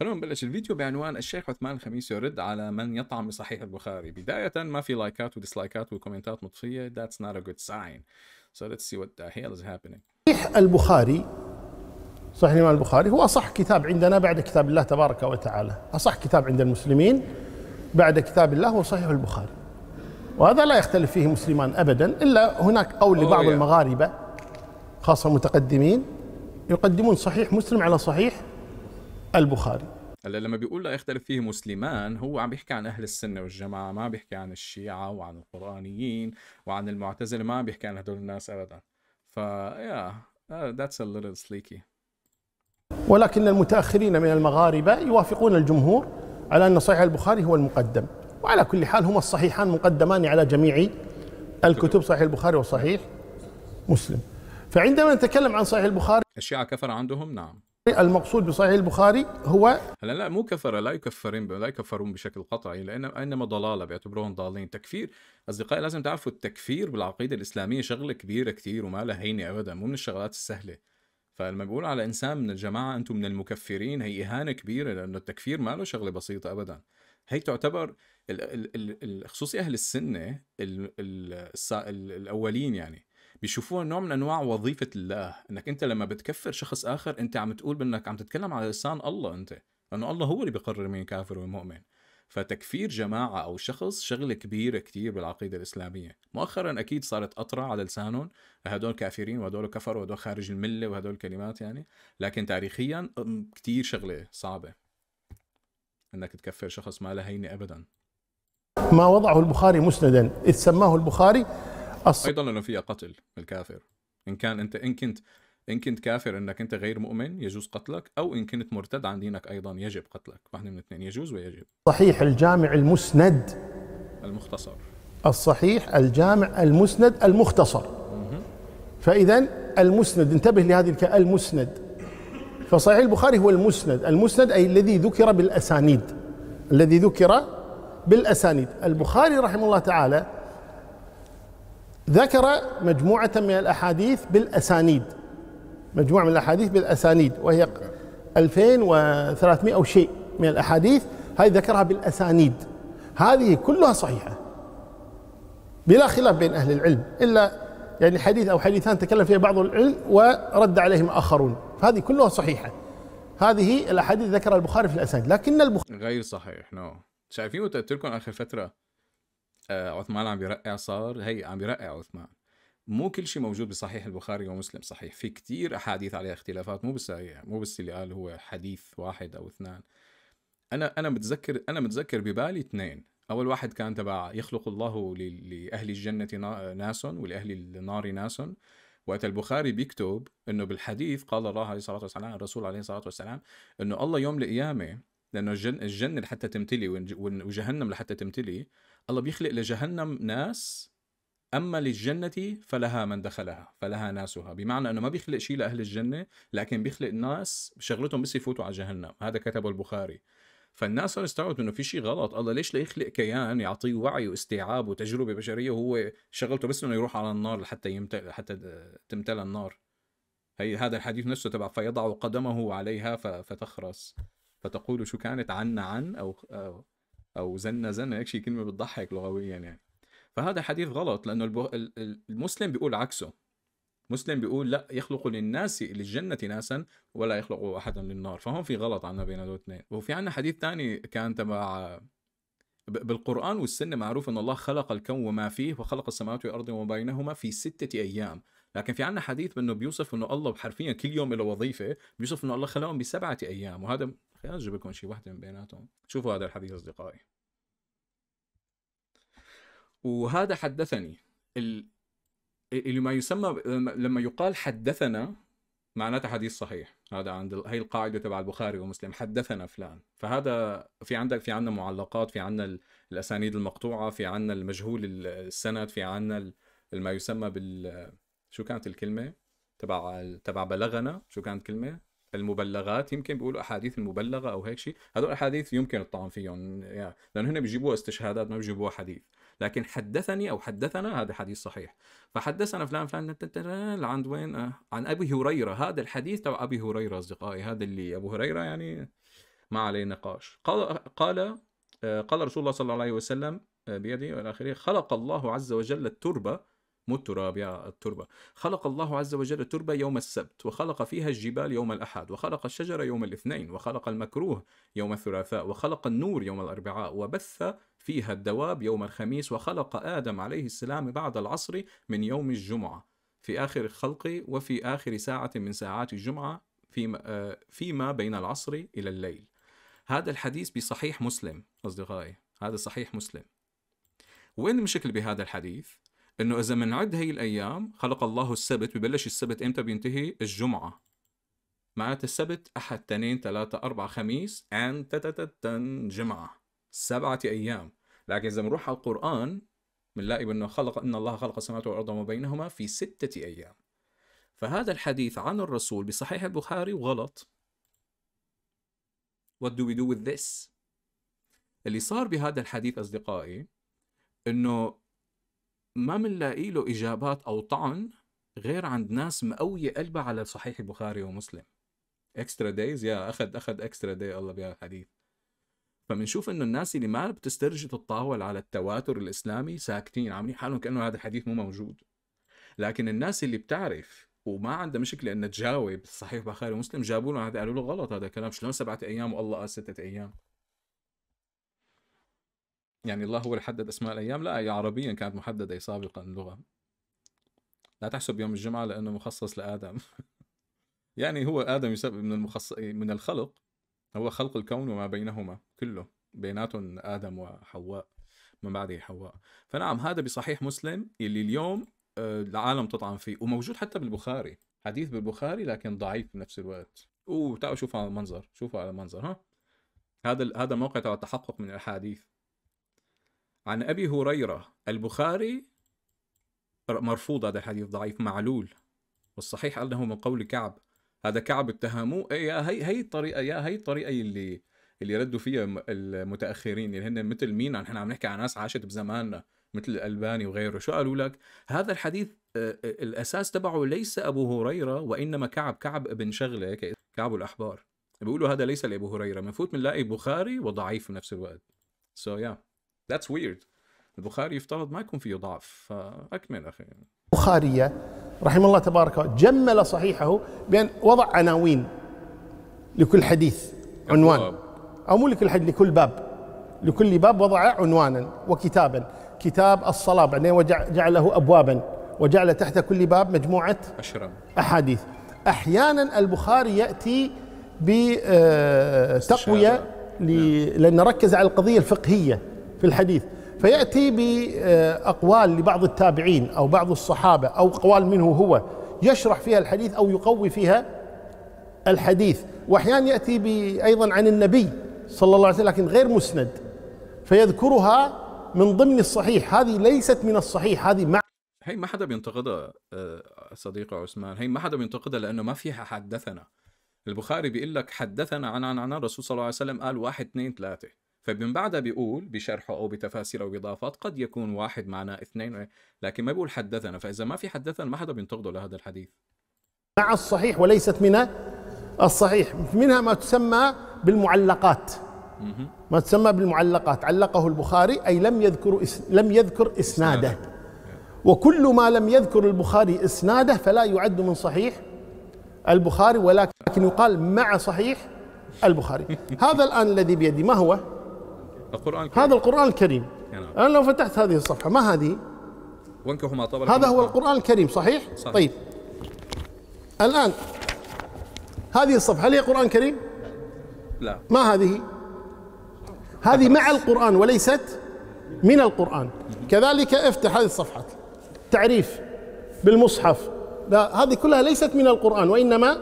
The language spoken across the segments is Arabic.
خلونا نبلش الفيديو بعنوان الشيخ عثمان الخميس يرد على من يطعم بصحيح البخاري بداية ما في لايكات وديسلايكات وكومنتات مطفية that's not a good sign so let's see what the hell is happening صحيح البخاري صحيح الإمام البخاري هو أصح كتاب عندنا بعد كتاب الله تبارك وتعالى أصح كتاب عند المسلمين بعد كتاب الله هو صحيح البخاري وهذا لا يختلف فيه مسلمان أبدا إلا هناك قول oh, لبعض المغاربة خاصة المتقدمين يقدمون صحيح مسلم على صحيح البخاري هلا لما بيقول لا يختلف فيه مسلمان هو عم بيحكي عن اهل السنه والجماعه ما بيحكي عن الشيعه وعن القرانيين وعن المعتزله ما عم بيحكي عن هدول الناس ابدا ف يا ذاتس ا ليتل سليكي ولكن المتاخرين من المغاربه يوافقون الجمهور على ان صحيح البخاري هو المقدم وعلى كل حال هما الصحيحان مقدمان على جميع الكتب صحيح البخاري وصحيح مسلم فعندما نتكلم عن صحيح البخاري الشيعه كفر عندهم نعم المقصود بصحيح البخاري هو هلا لا مو كفره لا يكفرون لا يكفرون بشكل قطعي لان انما ضلاله بيعتبروهم ضالين تكفير اصدقائي لازم تعرفوا التكفير بالعقيده الاسلاميه شغله كبيره كثير وما لها هينه ابدا مو من الشغلات السهله فلما بيقول على انسان من الجماعه انتم من المكفرين هي اهانه كبيره لانه التكفير ما له شغله بسيطه ابدا هي تعتبر خصوصي اهل السنه الاولين يعني بيشوفوها نوع من انواع وظيفه الله انك انت لما بتكفر شخص اخر انت عم تقول بانك عم تتكلم على لسان الله انت لانه الله هو اللي بيقرر مين كافر ومين مؤمن فتكفير جماعة أو شخص شغلة كبيرة كتير بالعقيدة الإسلامية مؤخرا أكيد صارت قطرة على لسانهم هدول كافرين وهدول كفروا وهدول خارج الملة وهدول كلمات يعني لكن تاريخيا كتير شغلة صعبة أنك تكفر شخص ما لا هينة أبدا ما وضعه البخاري مسندا إذ سماه البخاري أص... ايضا انه فيها قتل الكافر ان كان انت ان كنت ان كنت كافر انك انت غير مؤمن يجوز قتلك او ان كنت مرتد عن دينك ايضا يجب قتلك واحد من الاثنين يجوز ويجب صحيح الجامع المسند المختصر الصحيح الجامع المسند المختصر فاذا المسند انتبه لهذه المسند فصحيح البخاري هو المسند المسند اي الذي ذكر بالاسانيد الذي ذكر بالاسانيد البخاري رحمه الله تعالى ذكر مجموعة من الأحاديث بالأسانيد مجموعة من الأحاديث بالأسانيد وهي 2300 أو شيء من الأحاديث هذه ذكرها بالأسانيد هذه كلها صحيحة بلا خلاف بين أهل العلم إلا يعني حديث أو حديثان تكلم فيها بعض العلم ورد عليهم آخرون فهذه كلها صحيحة هذه الأحاديث ذكرها البخاري في الأسانيد لكن البخاري غير صحيح نو نعم. no. شايفين قلت لكم آخر فترة آه، عثمان عم يرقع صار هي عم يرقع عثمان مو كل شيء موجود بصحيح البخاري ومسلم صحيح في كتير أحاديث عليها اختلافات مو بس مو بس اللي قال هو حديث واحد أو اثنان أنا أنا متذكر أنا متذكر ببالي اثنين أول واحد كان تبع يخلق الله لأهل الجنة ناس ولأهل النار ناس وقت البخاري بيكتب انه بالحديث قال الله عليه الصلاه والسلام الرسول عليه الصلاه والسلام انه الله يوم القيامه لانه الجن الجنه لحتى تمتلي وجهنم لحتى تمتلي الله بيخلق لجهنم ناس اما للجنه فلها من دخلها فلها ناسها بمعنى انه ما بيخلق شيء لاهل الجنه لكن بيخلق ناس شغلتهم بس يفوتوا على جهنم هذا كتبه البخاري فالناس صاروا يستوعبوا انه في شيء غلط الله ليش لا يخلق كيان يعطيه وعي واستيعاب وتجربه بشريه وهو شغلته بس انه يروح على النار لحتى يمتل حتى تمتلى النار هي هذا الحديث نفسه تبع فيضع قدمه عليها فتخرس فتقول شو كانت عنا عن أو أو, زنا زنا هيك شيء كلمة بتضحك لغويا يعني فهذا حديث غلط لأنه المسلم بيقول عكسه مسلم بيقول لا يخلق للناس للجنة ناسا ولا يخلق أحدا للنار فهون في غلط عنا بين هذول الاثنين وفي عنا حديث ثاني كان تبع بالقرآن والسنة معروف أن الله خلق الكون وما فيه وخلق السماوات والأرض وما بينهما في ستة أيام لكن في عنا حديث أنه بيوصف أنه الله حرفيا كل يوم له وظيفة بيوصف أنه الله خلقهم بسبعة أيام وهذا اجيب لكم شي وحده من بيناتهم شوفوا هذا الحديث اصدقائي وهذا حدثني اللي ما يسمى لما يقال حدثنا معناته حديث صحيح هذا عند هي القاعده تبع البخاري ومسلم حدثنا فلان فهذا في عندك في عندنا معلقات في عندنا الاسانيد المقطوعه في عندنا المجهول السند في عندنا ما يسمى بال شو كانت الكلمه تبع تبع بلغنا شو كانت كلمه المبلغات يمكن بيقولوا احاديث المبلغه او هيك شيء هذول احاديث يمكن الطعن فيهم يعني لانه هنا بيجيبوها استشهادات ما بيجيبوها حديث لكن حدثني او حدثنا هذا حديث صحيح فحدثنا فلان فلان عند وين آه، عن ابي هريره هذا الحديث تبع ابي هريره اصدقائي هذا اللي ابو هريره يعني ما عليه نقاش قال قال آه، قال رسول الله صلى الله عليه وسلم آه، بيده والى اخره خلق الله عز وجل التربه مو التراب يا التربة خلق الله عز وجل التربة يوم السبت وخلق فيها الجبال يوم الأحد وخلق الشجرة يوم الاثنين وخلق المكروه يوم الثلاثاء وخلق النور يوم الأربعاء وبث فيها الدواب يوم الخميس وخلق آدم عليه السلام بعد العصر من يوم الجمعة في آخر الخلق وفي آخر ساعة من ساعات الجمعة فيما, آه، فيما بين العصر إلى الليل هذا الحديث بصحيح مسلم أصدقائي هذا صحيح مسلم وين المشكلة بهذا الحديث؟ انه اذا بنعد هي الايام خلق الله السبت ببلش السبت امتى بينتهي الجمعه معناتها السبت احد تنين ثلاثة أربعة خميس ان تتتتن جمعة سبعة أيام لكن إذا بنروح على القرآن بنلاقي انه خلق إن الله خلق السماوات والأرض وما بينهما في ستة أيام فهذا الحديث عن الرسول بصحيح البخاري وغلط What do we do with this؟ اللي صار بهذا الحديث أصدقائي إنه ما بنلاقي له اجابات او طعن غير عند ناس مقويه قلبها على صحيح البخاري ومسلم اكسترا دايز يا اخذ اخذ اكسترا داي الله بها الحديث فبنشوف انه الناس اللي ما بتسترجي تتطاول على التواتر الاسلامي ساكتين عاملين حالهم كانه هذا الحديث مو موجود لكن الناس اللي بتعرف وما عندها مشكله انها تجاوب صحيح البخاري ومسلم جابوا له هذا قالوا له غلط هذا الكلام شلون سبعه ايام والله قال سته ايام يعني الله هو اللي حدد اسماء الايام لا هي عربيا كانت محدده سابقا اللغه لا تحسب يوم الجمعه لانه مخصص لادم يعني هو ادم يسبب من المخص من الخلق هو خلق الكون وما بينهما كله بيناتهم ادم وحواء من بعده حواء فنعم هذا بصحيح مسلم اللي اليوم آه، العالم تطعن فيه وموجود حتى بالبخاري حديث بالبخاري لكن ضعيف بنفس الوقت وتعالوا شوفوا على المنظر شوفوا على المنظر ها هذا هذا موقع تبع التحقق من الاحاديث عن أبي هريرة البخاري مرفوض هذا الحديث ضعيف معلول والصحيح أنه من قول كعب هذا كعب اتهموه إيه، يا هي هي الطريقة يا هي الطريقة اللي اللي ردوا فيها المتأخرين اللي هن مثل مين نحن عم نحكي عن ناس عاشت بزماننا مثل الألباني وغيره شو قالوا لك هذا الحديث آه، آه، الأساس تبعه ليس أبو هريرة وإنما كعب كعب ابن شغلة كعب الأحبار بيقولوا هذا ليس لأبو هريرة بنفوت بنلاقي بخاري وضعيف بنفس الوقت سو so, yeah. That's weird. البخاري يفترض ما يكون فيه ضعف فأكمل أخي البخاري رحمه الله تبارك جمل صحيحه بأن وضع عناوين لكل حديث عنوان أو مو لكل حديث لكل باب لكل باب وضع عنوانا وكتابا كتاب الصلاة يعني بعدين جعله أبوابا وجعل تحت كل باب مجموعة أشرم. أحاديث أحيانا البخاري يأتي بتقوية آه، نعم. لان ركز على القضية الفقهية في الحديث فيأتي بأقوال لبعض التابعين أو بعض الصحابة أو أقوال منه هو يشرح فيها الحديث أو يقوي فيها الحديث وأحيانا يأتي أيضا عن النبي صلى الله عليه وسلم لكن غير مسند فيذكرها من ضمن الصحيح هذه ليست من الصحيح هذه مع هي ما حدا بينتقدها آه، صديقة عثمان هي ما حدا بينتقدها لأنه ما فيها حدثنا البخاري بيقول لك حدثنا عن عن عن الرسول صلى الله عليه وسلم قال واحد اثنين ثلاثة فمن بعدها بيقول بشرحه او بتفاسير او باضافات قد يكون واحد معناه اثنين لكن ما بيقول حدثنا فاذا ما في حدثنا ما حدا بينتقده لهذا الحديث مع الصحيح وليست من الصحيح منها ما تسمى بالمعلقات ما تسمى بالمعلقات علقه البخاري اي لم يذكر لم يذكر اسناده وكل ما لم يذكر البخاري اسناده فلا يعد من صحيح البخاري ولكن يقال مع صحيح البخاري هذا الان الذي بيدي ما هو القرآن الكريم. هذا القرآن الكريم يعني. أنا لو فتحت هذه الصفحة ما هذه وانكحوا ما طاب هذا هو القرآن الكريم صحيح؟, صحيح. طيب الآن هذه الصفحة هل هي قرآن كريم؟ لا ما هذه؟ هذه مع القرآن وليست من القرآن كذلك افتح هذه الصفحات تعريف بالمصحف لا هذه كلها ليست من القرآن وإنما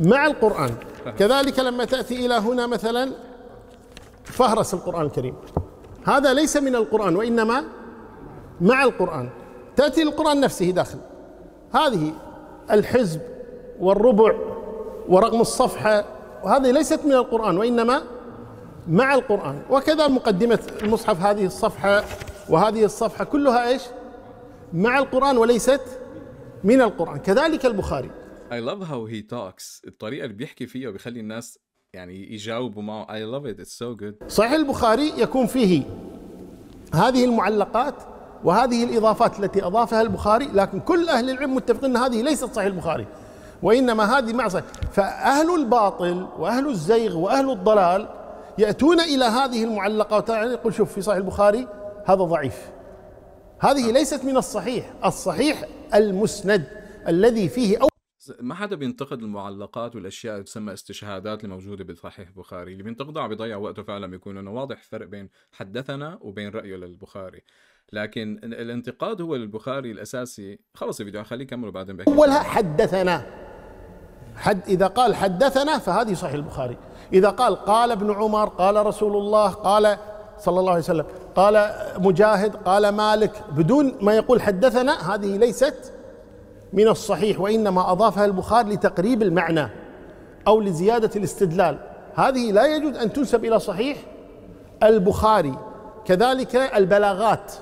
مع القرآن كذلك لما تأتي إلى هنا مثلا فهرس القرآن الكريم هذا ليس من القرآن وإنما مع القرآن تأتي القرآن نفسه داخل هذه الحزب والربع ورقم الصفحة وهذه ليست من القرآن وإنما مع القرآن وكذا مقدمة المصحف هذه الصفحة وهذه الصفحة كلها إيش مع القرآن وليست من القرآن كذلك البخاري I love how he talks الطريقة اللي بيحكي فيها وبيخلي الناس يعني يجاوبوا معه اي لاف ات اتس سو جود صحيح البخاري يكون فيه هذه المعلقات وهذه الإضافات التي أضافها البخاري لكن كل أهل العلم متفقين أن هذه ليست صحيح البخاري وإنما هذه معصيه فأهل الباطل وأهل الزيغ وأهل الضلال يأتون إلى هذه المعلقات يقول يعني شوف في صحيح البخاري هذا ضعيف هذه ليست من الصحيح الصحيح المسند الذي فيه أو ما حدا بينتقد المعلقات والاشياء اللي تسمى استشهادات اللي موجوده بصحيح البخاري اللي بينتقدها عم بيضيع وقته فعلا بيكون انه واضح الفرق بين حدثنا وبين رايه للبخاري لكن الانتقاد هو للبخاري الاساسي خلص الفيديو خليه يكمل وبعدين بحكي اولها حدثنا حد اذا قال حدثنا فهذه صحيح البخاري اذا قال قال ابن عمر قال رسول الله قال صلى الله عليه وسلم قال مجاهد قال مالك بدون ما يقول حدثنا هذه ليست من الصحيح وإنما أضافها البخاري لتقريب المعنى أو لزيادة الاستدلال هذه لا يجوز أن تنسب إلى صحيح البخاري كذلك البلاغات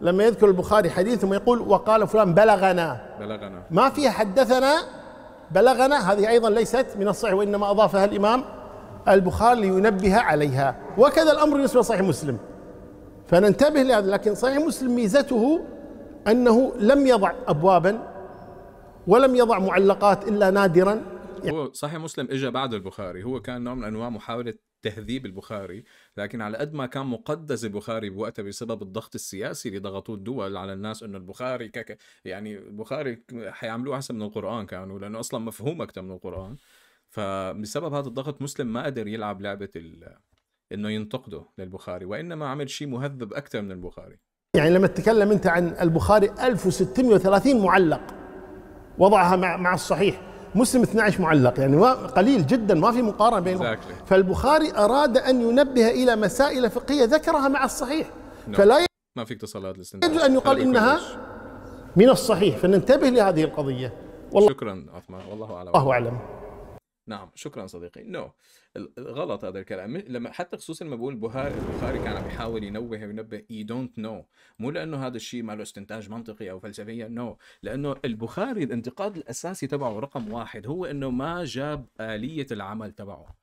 لما يذكر البخاري حديث ثم يقول وقال فلان بلغنا بلغنا ما فيها حدثنا بلغنا هذه أيضا ليست من الصحيح وإنما أضافها الإمام البخاري لينبه عليها وكذا الأمر بالنسبة لصحيح مسلم فننتبه لهذا لكن صحيح مسلم ميزته أنه لم يضع أبوابا ولم يضع معلقات إلا نادرا هو صحيح مسلم اجى بعد البخاري هو كان نوع من انواع محاوله تهذيب البخاري لكن على قد ما كان مقدس البخاري بوقتها بسبب الضغط السياسي اللي ضغطوه الدول على الناس انه البخاري كك يعني البخاري حيعملوه احسن من القران كانوا لانه اصلا مفهوم اكثر من القران فبسبب هذا الضغط مسلم ما قدر يلعب لعبه ال... انه ينتقده للبخاري وانما عمل شيء مهذب اكثر من البخاري يعني لما تتكلم انت عن البخاري 1630 معلق وضعها مع مع الصحيح مسلم 12 معلق يعني قليل جدا ما في مقارنه بينهم exactly. فالبخاري اراد ان ينبه الى مسائل فقهيه ذكرها مع الصحيح no. فلا ي... ما فيك تصلات الاستنتاج يجوز ان يقال انها من الصحيح فننتبه لهذه القضيه والله شكرا عثمان والله اعلم الله اعلم نعم شكرا صديقي نو no. غلط هذا الكلام لما حتى خصوصا لما بقول بوهاري البخاري كان عم يحاول ينوه وينبه اي دونت نو مو لانه هذا الشيء ما له استنتاج منطقي او فلسفيا نو no. لانه البخاري الانتقاد الاساسي تبعه رقم واحد هو انه ما جاب اليه العمل تبعه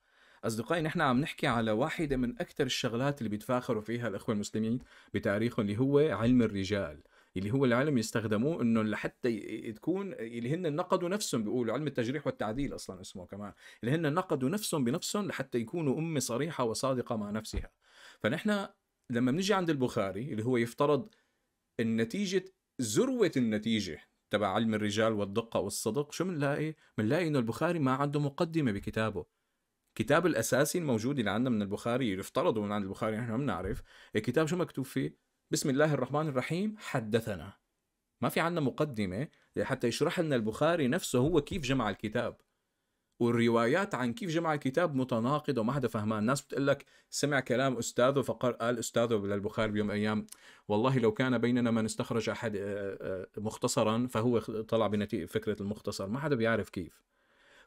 اصدقائي نحن عم نحكي على واحده من اكثر الشغلات اللي بيتفاخروا فيها الاخوه المسلمين بتاريخهم اللي هو علم الرجال اللي هو العلم يستخدموه انه لحتى تكون اللي هن نقدوا نفسهم بيقولوا علم التجريح والتعديل اصلا اسمه كمان اللي هن نقدوا نفسهم بنفسهم لحتى يكونوا امه صريحه وصادقه مع نفسها فنحن لما بنجي عند البخاري اللي هو يفترض النتيجه ذروه النتيجه تبع علم الرجال والدقه والصدق شو بنلاقي بنلاقي انه البخاري ما عنده مقدمه بكتابه كتاب الاساسي الموجود اللي عندنا من البخاري اللي افترضوا من عند البخاري نحن ما بنعرف الكتاب شو مكتوب فيه بسم الله الرحمن الرحيم حدثنا ما في عندنا مقدمة لحتى يشرح لنا البخاري نفسه هو كيف جمع الكتاب والروايات عن كيف جمع الكتاب متناقضة وما حدا فهمان الناس بتقول لك سمع كلام أستاذه فقال قال أستاذه للبخاري بيوم أيام والله لو كان بيننا من استخرج أحد آه، آه، مختصرا فهو طلع بنتيجة فكرة المختصر ما حدا بيعرف كيف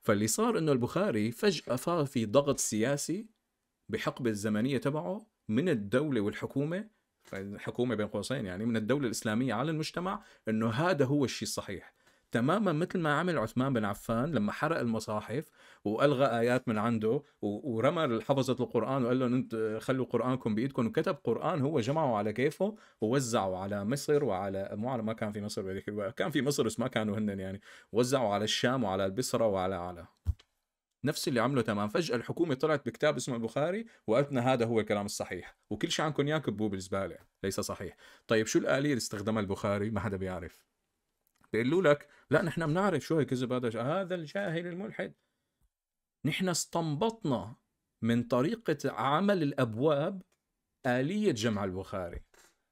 فاللي صار انه البخاري فجأة صار في ضغط سياسي بحقبة الزمنية تبعه من الدولة والحكومة الحكومه بين قوسين يعني من الدوله الاسلاميه على المجتمع انه هذا هو الشيء الصحيح تماما مثل ما عمل عثمان بن عفان لما حرق المصاحف والغى ايات من عنده ورمى حفظه القران وقال لهم انت خلوا قرانكم بايدكم وكتب قران هو جمعه على كيفه ووزعه على مصر وعلى مو على ما كان في مصر بهذيك يعني الوقت كان في مصر بس ما كانوا هن يعني وزعوا على الشام وعلى البصره وعلى على نفس اللي عمله تمام فجاه الحكومه طلعت بكتاب اسمه البخاري وقالت لنا هذا هو الكلام الصحيح وكل شيء عنكم اياه كبوه بالزباله ليس صحيح طيب شو الاليه اللي استخدمها البخاري ما حدا بيعرف بيقولوا لك لا نحن بنعرف شو الكذب هذا هذا الجاهل الملحد نحن استنبطنا من طريقه عمل الابواب اليه جمع البخاري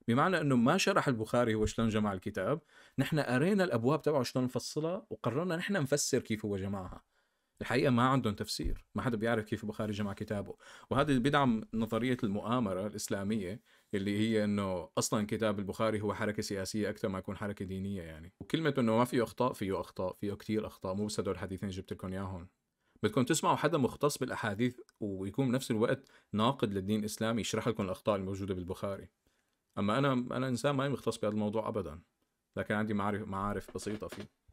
بمعنى انه ما شرح البخاري هو شلون جمع الكتاب نحن قرينا الابواب تبعه شلون نفصلها وقررنا نحن نفسر كيف هو جمعها الحقيقه ما عندهم تفسير ما حدا بيعرف كيف البخاري جمع كتابه وهذا اللي بيدعم نظريه المؤامره الاسلاميه اللي هي انه اصلا كتاب البخاري هو حركه سياسيه اكثر ما يكون حركه دينيه يعني وكلمه انه ما فيه اخطاء فيه اخطاء فيه كثير اخطاء مو بس هدول الحديثين جبت لكم اياهم بدكم تسمعوا حدا مختص بالاحاديث ويكون بنفس الوقت ناقد للدين الاسلامي يشرح لكم الاخطاء الموجوده بالبخاري اما انا انا انسان ما مختص بهذا الموضوع ابدا لكن عندي معارف معارف بسيطه فيه